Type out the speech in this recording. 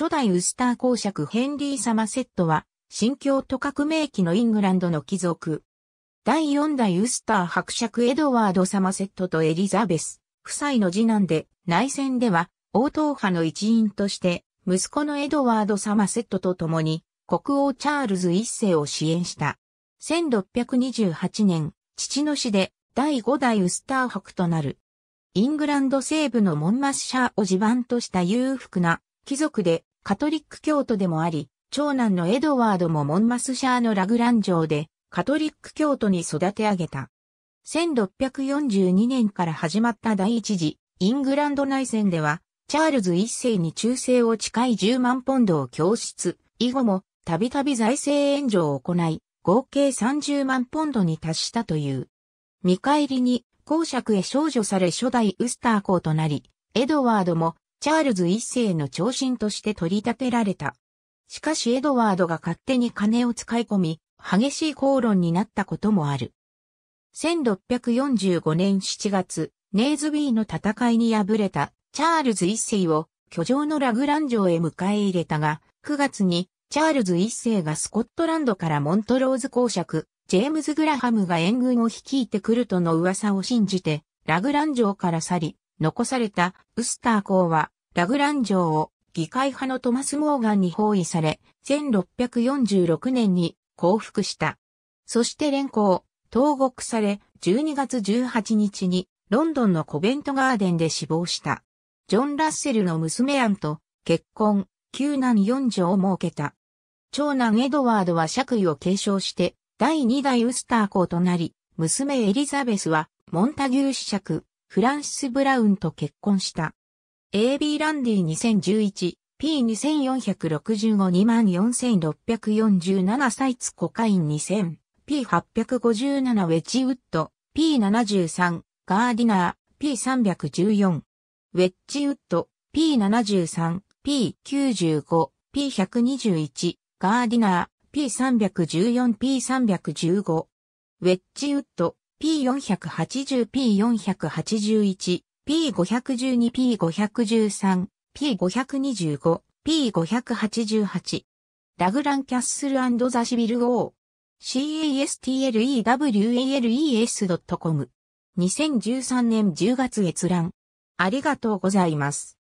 初代ウスター公爵ヘンリー・サマセットは、新教徒革命期のイングランドの貴族。第四代ウスター伯爵エドワード・サマセットとエリザベス、夫妻の次男で、内戦では、王党派の一員として、息子のエドワード・サマセットと共に、国王チャールズ一世を支援した。1628年、父の死で第五代ウスター伯となる。イングランド西部のモンマッシャーを地盤とした裕福な貴族でカトリック教徒でもあり、長男のエドワードもモンマスシャーのラグラン城でカトリック教徒に育て上げた。1642年から始まった第一次イングランド内戦では、チャールズ一世に忠誠を誓い10万ポンドを供出、以後もたびたび財政援助を行い、合計30万ポンドに達したという。見返りに公爵へ少女され初代ウスター公となり、エドワードもチャールズ一世の長身として取り立てられた。しかしエドワードが勝手に金を使い込み、激しい口論になったこともある。1645年7月、ネーズビーの戦いに敗れたチャールズ一世を居城のラグラン城へ迎え入れたが、9月にチャールズ一世がスコットランドからモントローズ公爵、ジェームズ・グラハムが援軍を率いてくるとの噂を信じて、ラグラン城から去り、残されたウスター公は、ラグラン城を議会派のトマス・モーガンに包囲され、1646年に降伏した。そして連行、投獄され、12月18日にロンドンのコベントガーデンで死亡した。ジョン・ラッセルの娘アンと結婚、9男4女を設けた。長男エドワードは爵位を継承して、第2代ウスター公となり、娘エリザベスはモンタギュー子爵、フランシス・ブラウンと結婚した。AB ランディ 2011P246524,647 サイツコカイン 2000P857 ウェジウッド P73 ガーディナー P314 ウェッジウッド P73 P95 P121 ガーディナー P314P315 ウェッジウッド P480、P481、P512、P513、P525、P588。ラグランキャッスルザシビル O。castlewales.com。2013年10月閲覧。ありがとうございます。